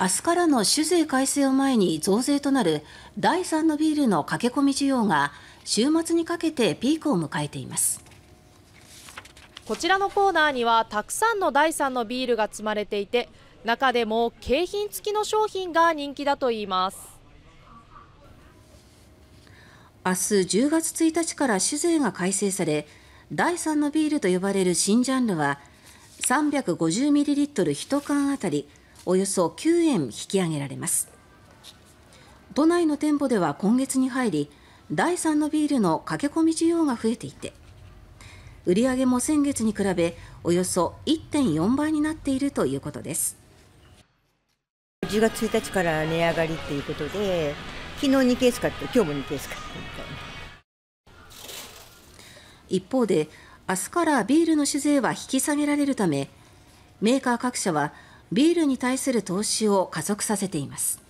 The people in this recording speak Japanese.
明日からの酒税改正を前に増税となる第3のビールの駆け込み需要が週末にかけてピークを迎えていますこちらのコーナーにはたくさんの第3のビールが積まれていて中でも景品付きの商品が人気だといいます明日10月1日から酒税が改正され第3のビールと呼ばれる新ジャンルは3 5 0トル1缶あたりおよそ9円引き上げられます都内の店舗では今月に入り第3のビールの駆け込み需要が増えていて売上も先月に比べおよそ1.4倍になっているということです10月1日から値上がりっていうことで昨日2ケース買って今日も2ケース買ってみたいな一方で明日からビールの酒税は引き下げられるためメーカー各社はビールに対する投資を加速させています。